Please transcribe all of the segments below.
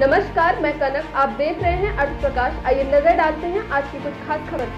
नमस्कार मैं कनक आप देख रहे हैं अर्थ प्रकाश आइए नजर डालते हैं आज की कुछ खास खबर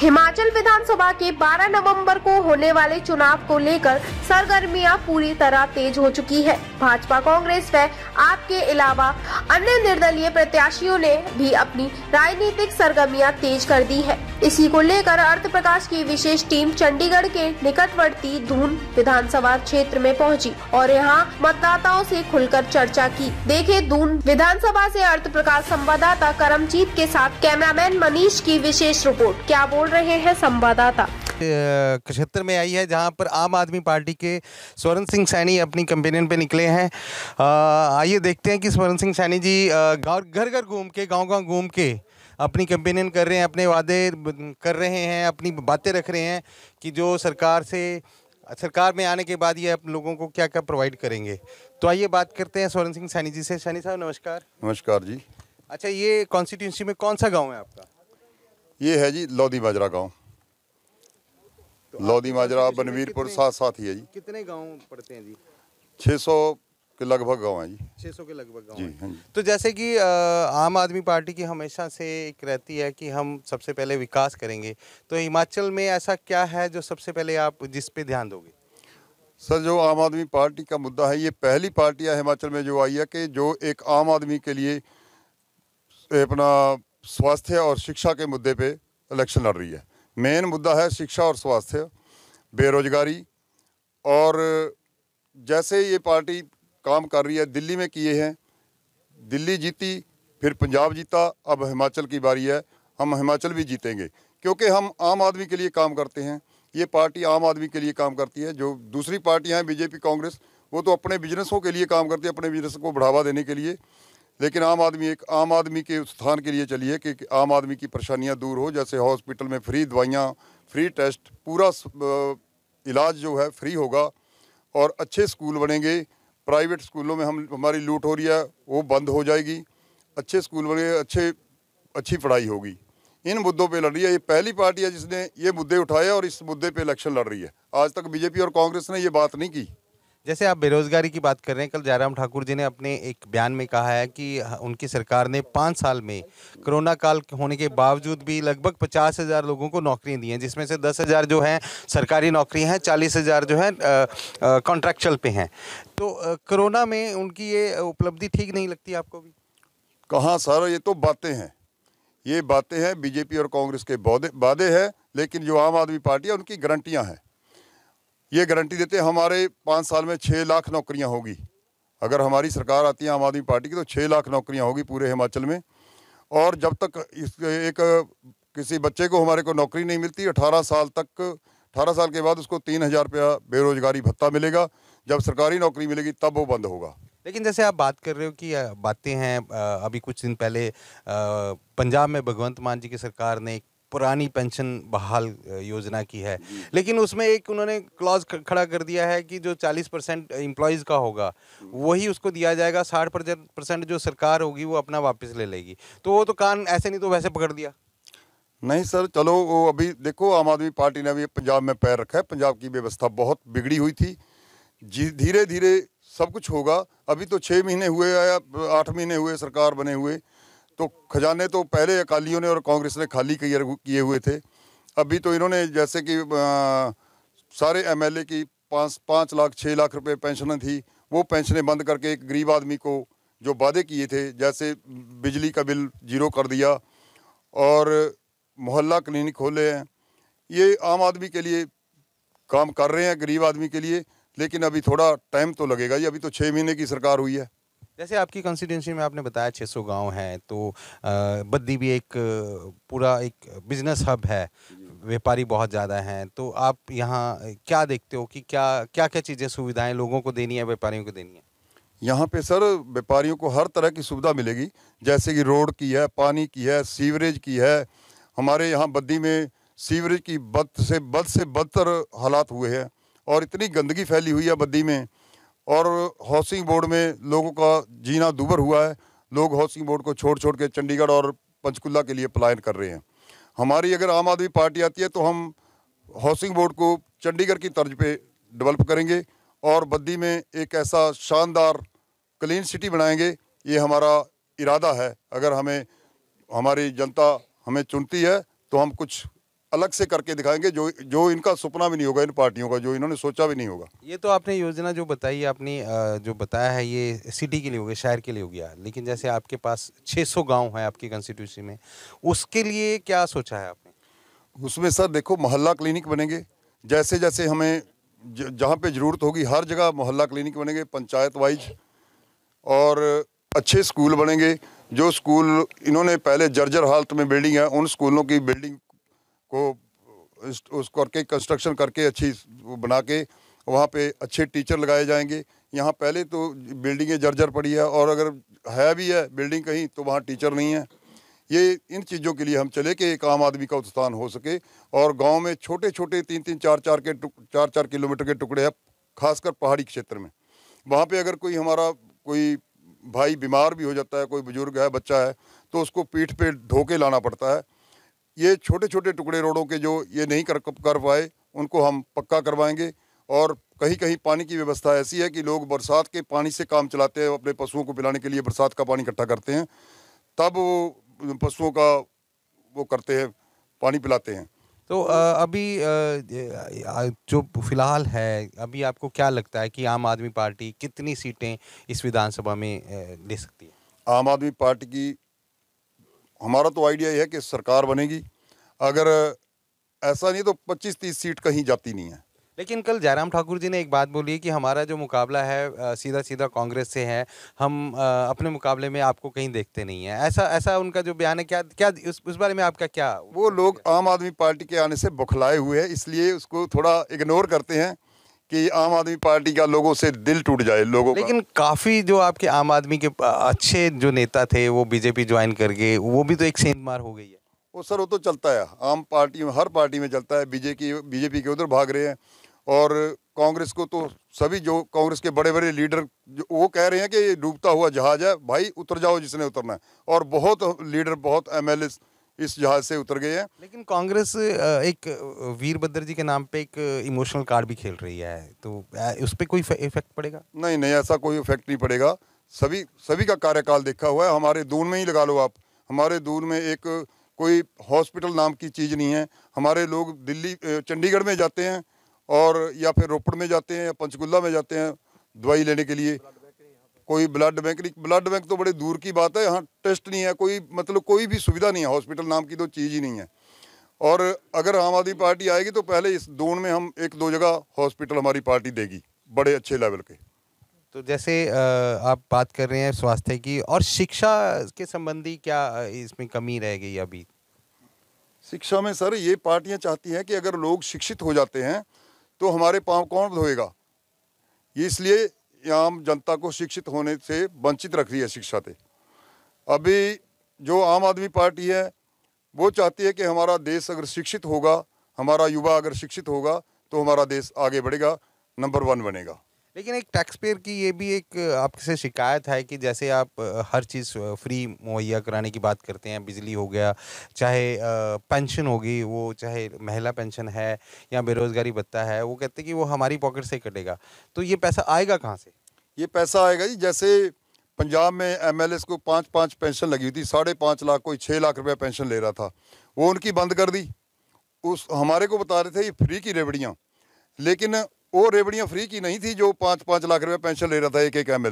हिमाचल विधानसभा के 12 नवंबर को होने वाले चुनाव को लेकर सरगर्मियां पूरी तरह तेज हो चुकी है भाजपा कांग्रेस व आपके अलावा अन्य निर्दलीय प्रत्याशियों ने भी अपनी राजनीतिक सरगर्मियां तेज कर दी है इसी को लेकर अर्थ प्रकाश की विशेष टीम चंडीगढ़ के निकटवर्ती धून विधानसभा क्षेत्र में पहुंची और यहां मतदाताओं से खुलकर चर्चा की देखे धून विधानसभा से अर्थ प्रकाश संवाददाता करमजीत के साथ कैमरामैन मनीष की विशेष रिपोर्ट क्या बोल रहे हैं संवाददाता क्षेत्र में आई है जहां पर आम आदमी पार्टी के स्वर्ण सिंह सैनी अपनी कंपेनियन पे निकले हैं आइए देखते हैं कि स्वर्ण सिंह सैनी जी घर घर घूम के गांव गांव घूम के अपनी कंपेनियन कर रहे हैं अपने वादे कर रहे हैं अपनी बातें रख रहे हैं कि जो सरकार से सरकार में आने के बाद ये आप लोगों को क्या क्या प्रोवाइड करेंगे तो आइए बात करते हैं सोरेन सिंह सैनी जी से सैनी साहब नमस्कार नमस्कार जी अच्छा ये कॉन्स्टिट्यूंसी में कौन सा गाँव है आपका ये है जी लोधी माजरा गाँव तो लोधी माजरा बनवीरपुर साथ साथ ही है जी कितने गाँव पड़ते हैं जी के लगभग गाँव है जी छः सौ के लगभग गाँव जी हाँ जी तो जैसे कि आम आदमी पार्टी की हमेशा से एक रहती है कि हम सबसे पहले विकास करेंगे तो हिमाचल में ऐसा क्या है जो सबसे पहले आप जिस पे ध्यान दोगे सर जो आम आदमी पार्टी का मुद्दा है ये पहली पार्टी है हिमाचल में जो आई है कि जो एक आम आदमी के लिए अपना स्वास्थ्य और शिक्षा के मुद्दे पे इलेक्शन लड़ रही है मेन मुद्दा है शिक्षा और स्वास्थ्य बेरोजगारी और जैसे ये पार्टी काम कर रही है दिल्ली में किए हैं दिल्ली जीती फिर पंजाब जीता अब हिमाचल की बारी है हम हिमाचल भी जीतेंगे क्योंकि हम आम आदमी के लिए काम करते हैं ये पार्टी आम आदमी के लिए काम करती है जो दूसरी पार्टियाँ हैं बीजेपी कांग्रेस वो तो अपने बिजनेसों के लिए काम करती है अपने बिजनेस को बढ़ावा देने के लिए लेकिन आम आदमी एक आम आदमी के उत्थान के लिए चलिए कि आम आदमी की परेशानियाँ दूर हो जैसे हॉस्पिटल में फ्री दवाइयाँ फ्री टेस्ट पूरा इलाज जो है फ्री होगा और अच्छे स्कूल बनेंगे प्राइवेट स्कूलों में हम हमारी लूट हो रही है वो बंद हो जाएगी अच्छे स्कूल बने अच्छे अच्छी पढ़ाई होगी इन मुद्दों पे लड़ रही है ये पहली पार्टी है जिसने ये मुद्दे उठाए और इस मुद्दे पे इलेक्शन लड़ रही है आज तक बीजेपी और कांग्रेस ने ये बात नहीं की जैसे आप बेरोजगारी की बात कर रहे हैं कल जयराम ठाकुर जी ने अपने एक बयान में कहा है कि उनकी सरकार ने पाँच साल में कोरोना काल होने के बावजूद भी लगभग पचास हज़ार लोगों को नौकरियां दी हैं जिसमें से दस हज़ार जो हैं सरकारी नौकरी हैं चालीस हज़ार जो हैं कॉन्ट्रैक्चुअल पे हैं तो कोरोना में उनकी ये उपलब्धि ठीक नहीं लगती आपको भी कहाँ सर ये तो बातें हैं ये बातें हैं बीजेपी और कांग्रेस के वादे हैं लेकिन जो आम आदमी पार्टी है उनकी गारंटियाँ हैं ये गारंटी देते हमारे पाँच साल में छः लाख नौकरियाँ होगी अगर हमारी सरकार आती है आम आदमी पार्टी की तो छः लाख नौकरियाँ होगी पूरे हिमाचल में और जब तक इस एक किसी बच्चे को हमारे को नौकरी नहीं मिलती अठारह साल तक अठारह साल के बाद उसको तीन हज़ार रुपया बेरोजगारी भत्ता मिलेगा जब सरकारी नौकरी मिलेगी तब वो बंद होगा लेकिन जैसे आप बात कर रहे हो कि बातें हैं अभी कुछ दिन पहले पंजाब में भगवंत मान जी की सरकार ने एक पुरानी पेंशन बहाल योजना की है लेकिन उसमें एक उन्होंने क्लॉज खड़ा कर दिया है कि जो 40 परसेंट एम्प्लॉयज़ का होगा वही उसको दिया जाएगा 60 परसेंट जो सरकार होगी वो अपना वापस ले लेगी तो वो तो कान ऐसे नहीं तो वैसे पकड़ दिया नहीं सर चलो वो अभी देखो आम आदमी पार्टी ने अभी पंजाब में पैर रखा है पंजाब की व्यवस्था बहुत बिगड़ी हुई थी धीरे धीरे सब कुछ होगा अभी तो छः महीने हुए या आठ महीने हुए सरकार बने हुए तो खजाने तो पहले अकालियों ने और कांग्रेस ने खाली किए हुए थे अभी तो इन्होंने जैसे कि आ, सारे एमएलए की पाँच पाँच लाख छः लाख रुपए पेंशन थी वो पेंशनें बंद करके एक गरीब आदमी को जो वादे किए थे जैसे बिजली का बिल जीरो कर दिया और मोहल्ला क्लिनिक खोले हैं ये आम आदमी के लिए काम कर रहे हैं गरीब आदमी के लिए लेकिन अभी थोड़ा टाइम तो लगेगा ये अभी तो छः महीने की सरकार हुई है जैसे आपकी कंस्टिट्यूंसी में आपने बताया 600 गांव हैं तो बद्दी भी एक पूरा एक बिजनेस हब है व्यापारी बहुत ज़्यादा हैं तो आप यहाँ क्या देखते हो कि क्या क्या क्या चीज़ें सुविधाएं लोगों को देनी है व्यापारियों को देनी है यहाँ पे सर व्यापारियों को हर तरह की सुविधा मिलेगी जैसे कि रोड की है पानी की है सीवरेज की है हमारे यहाँ बद्दी में सीवरेज की बद से बद से बदतर हालात हुए हैं और इतनी गंदगी फैली हुई है बद्दी में और हाउसिंग बोर्ड में लोगों का जीना दुबर हुआ है लोग हाउसिंग बोर्ड को छोड़ छोड़ के चंडीगढ़ और पंचकुला के लिए पलायन कर रहे हैं हमारी अगर आम आदमी पार्टी आती है तो हम हाउसिंग बोर्ड को चंडीगढ़ की तर्ज पे डेवलप करेंगे और बद्दी में एक ऐसा शानदार क्लीन सिटी बनाएंगे ये हमारा इरादा है अगर हमें हमारी जनता हमें चुनती है तो हम कुछ अलग से करके दिखाएंगे जो जो इनका सपना भी नहीं होगा इन पार्टियों का जो इन्होंने सोचा भी नहीं होगा ये तो आपने योजना जो बताई आपने जो बताया है ये सिटी के लिए हो गया शहर के लिए हो गया लेकिन जैसे आपके पास 600 गांव है आपकी कंस्टिट्यूंसी में उसके लिए क्या सोचा है आपने उसमें सर देखो मोहल्ला क्लिनिक बनेंगे जैसे जैसे हमें जहाँ पर ज़रूरत होगी हर जगह मोहल्ला क्लिनिक बनेंगे पंचायत वाइज और अच्छे स्कूल बनेंगे जो स्कूल इन्होंने पहले जर्जर हालत में बिल्डिंग है उन स्कूलों की बिल्डिंग को उस करके कंस्ट्रक्शन करके अच्छी बना के वहाँ पे अच्छे टीचर लगाए जाएंगे यहाँ पहले तो बिल्डिंगें जर्जर पड़ी है और अगर है भी है बिल्डिंग कहीं तो वहाँ टीचर नहीं है ये इन चीज़ों के लिए हम चले कि एक आम आदमी का उत्थान हो सके और गांव में छोटे छोटे तीन तीन चार चार के चार चार किलोमीटर के टुकड़े हैं खासकर पहाड़ी क्षेत्र में वहाँ पे अगर कोई हमारा कोई भाई बीमार भी हो जाता है कोई बुज़ुर्ग है बच्चा है तो उसको पीठ पे ढो के लाना पड़ता है ये छोटे छोटे टुकड़े रोडों के जो ये नहीं कर कर पाए उनको हम पक्का करवाएंगे और कहीं कहीं पानी की व्यवस्था ऐसी है कि लोग बरसात के पानी से काम चलाते हैं अपने पशुओं को पिलाने के लिए बरसात का पानी इकट्ठा करते हैं तब वो पशुओं का वो करते हैं पानी पिलाते हैं तो अभी जो फिलहाल है अभी आपको क्या लगता है कि आम आदमी पार्टी कितनी सीटें इस विधानसभा में ले सकती है आम आदमी पार्टी की हमारा तो आइडिया ये है कि सरकार बनेगी अगर ऐसा नहीं तो 25-30 सीट कहीं जाती नहीं है लेकिन कल जयराम ठाकुर जी ने एक बात बोली कि हमारा जो मुकाबला है सीधा सीधा कांग्रेस से है हम अपने मुकाबले में आपको कहीं देखते नहीं है ऐसा ऐसा उनका जो बयान है क्या क्या उस, उस बारे में आपका क्या वो लोग आम आदमी पार्टी के आने से बुखलाए हुए हैं इसलिए उसको थोड़ा इग्नोर करते हैं कि आम आदमी पार्टी का लोगों से दिल टूट जाए लोगों लेकिन काफ़ी जो आपके आम आदमी के अच्छे जो नेता थे वो बीजेपी ज्वाइन कर गए वो भी तो एक सेंध मार हो गई है वो सर वो तो चलता है आम पार्टी में हर पार्टी में चलता है बीजेपी बीजेपी के उधर भाग रहे हैं और कांग्रेस को तो सभी जो कांग्रेस के बड़े बड़े लीडर वो कह रहे हैं कि डूबता हुआ जहाज है भाई उतर जाओ जिसने उतरना है और बहुत लीडर बहुत एम इस जहाज से उतर गए हैं लेकिन कांग्रेस एक वीरभद्र जी के नाम पे एक इमोशनल कार्ड भी खेल रही है तो उस पर कोई इफेक्ट पड़ेगा नहीं नहीं ऐसा कोई इफेक्ट नहीं पड़ेगा सभी सभी का कार्यकाल देखा हुआ है हमारे दून में ही लगा लो आप हमारे दून में एक कोई हॉस्पिटल नाम की चीज़ नहीं है हमारे लोग दिल्ली चंडीगढ़ में जाते हैं और या फिर रोपड़ में जाते हैं या पंचकुला में जाते हैं दवाई लेने के लिए कोई ब्लड बैंक नहीं ब्लड बैंक तो बड़े दूर की बात है यहाँ टेस्ट नहीं है कोई मतलब कोई भी सुविधा नहीं है हॉस्पिटल नाम की तो चीज़ ही नहीं है और अगर आम आदमी पार्टी आएगी तो पहले इस दोन में हम एक दो जगह हॉस्पिटल हमारी पार्टी देगी बड़े अच्छे लेवल के तो जैसे आप बात कर रहे हैं स्वास्थ्य की और शिक्षा के संबंधी क्या इसमें कमी रह गई अभी शिक्षा में सर ये पार्टियां चाहती हैं कि अगर लोग शिक्षित हो जाते हैं तो हमारे पाँव कौन धोएगा ये इसलिए आम जनता को शिक्षित होने से वंचित रख रही है शिक्षा से अभी जो आम आदमी पार्टी है वो चाहती है कि हमारा देश अगर शिक्षित होगा हमारा युवा अगर शिक्षित होगा तो हमारा देश आगे बढ़ेगा नंबर वन बनेगा लेकिन एक टैक्स पेयर की ये भी एक आपसे शिकायत है कि जैसे आप हर चीज़ फ्री मुहैया कराने की बात करते हैं बिजली हो गया चाहे पेंशन होगी वो चाहे महिला पेंशन है या बेरोज़गारी भत्ता है वो कहते हैं कि वो हमारी पॉकेट से कटेगा तो ये पैसा आएगा कहाँ से ये पैसा आएगा जी जैसे पंजाब में एम को पाँच पाँच पेंशन लगी हुई थी साढ़े पाँच लाख कोई छः लाख रुपया पेंशन ले रहा था वो उनकी बंद कर दी उस हमारे को बता रहे थे ये फ्री की रेवड़ियाँ लेकिन वो रेवड़ियाँ फ्री की नहीं थी जो पाँच पाँच लाख रुपये पेंशन ले रहा था एक एक एम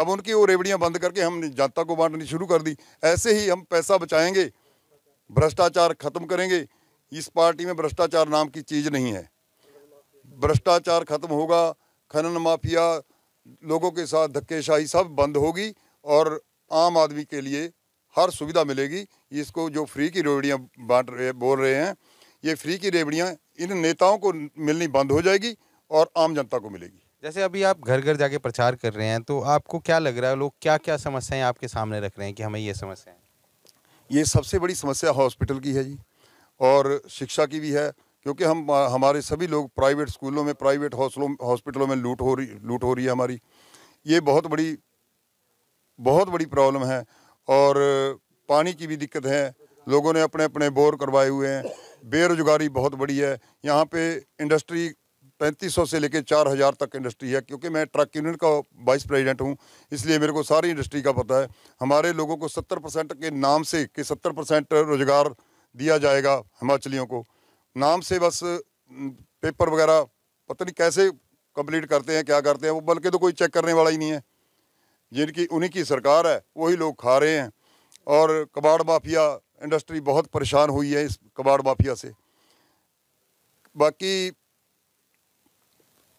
अब उनकी वो रेवड़ियाँ बंद करके हमने जनता को बांटनी शुरू कर दी ऐसे ही हम पैसा बचाएंगे भ्रष्टाचार ख़त्म करेंगे इस पार्टी में भ्रष्टाचार नाम की चीज़ नहीं है भ्रष्टाचार ख़त्म होगा खनन माफिया लोगों के साथ धक्केशाही सब बंद होगी और आम आदमी के लिए हर सुविधा मिलेगी इसको जो फ्री की रेवड़ियाँ बांट रहे बोल रहे हैं ये फ्री की रेवड़ियाँ इन नेताओं को मिलनी बंद हो जाएगी और आम जनता को मिलेगी जैसे अभी आप घर घर जाके प्रचार कर रहे हैं तो आपको क्या लग रहा है लोग क्या क्या समस्याएं आपके सामने रख रहे हैं कि हमें ये समस्याएं ये सबसे बड़ी समस्या हॉस्पिटल की है जी और शिक्षा की भी है क्योंकि हम हमारे सभी लोग प्राइवेट स्कूलों में प्राइवेट हॉस्पिटलों में लूट हो रही लूट हो रही है हमारी ये बहुत बड़ी बहुत बड़ी प्रॉब्लम है और पानी की भी दिक्कत है लोगों ने अपने अपने बोर करवाए हुए हैं बेरोजगारी बहुत बड़ी है यहाँ पे इंडस्ट्री पैंतीस से लेकर चार हज़ार तक इंडस्ट्री है क्योंकि मैं ट्रक यूनियन का वाइस प्रेसिडेंट हूँ इसलिए मेरे को सारी इंडस्ट्री का पता है हमारे लोगों को सत्तर परसेंट के नाम से कि सत्तर परसेंट रोज़गार दिया जाएगा हिमाचलियों को नाम से बस पेपर वगैरह पता नहीं कैसे कंप्लीट करते हैं क्या करते हैं वो बल्कि तो कोई चेक करने वाला ही नहीं है जिनकी उन्हीं की सरकार है वही लोग खा रहे हैं और कबाड़ माफिया इंडस्ट्री बहुत परेशान हुई है इस कबाड़ माफिया से बाकी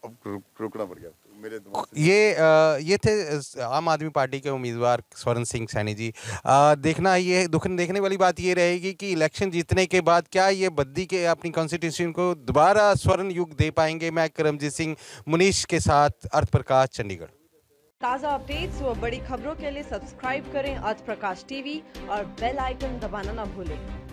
पड़ गया तो मेरे ये आ, ये थे आम आदमी पार्टी के उम्मीदवार स्वर्ण सिंह सैनी जी आ, देखना ये दुख देखने वाली बात ये रहेगी कि इलेक्शन जीतने के बाद क्या ये बद्दी के अपनी कॉन्स्टिट्यूशन को दोबारा स्वर्ण युग दे पाएंगे मैं करमजीत सिंह मुनीष के साथ अर्थ प्रकाश चंडीगढ़ ताज़ा अपडेट्स व बड़ी खबरों के लिए सब्सक्राइब करें अर्थ प्रकाश टीवी और बेल आइकन दबाना न भूलें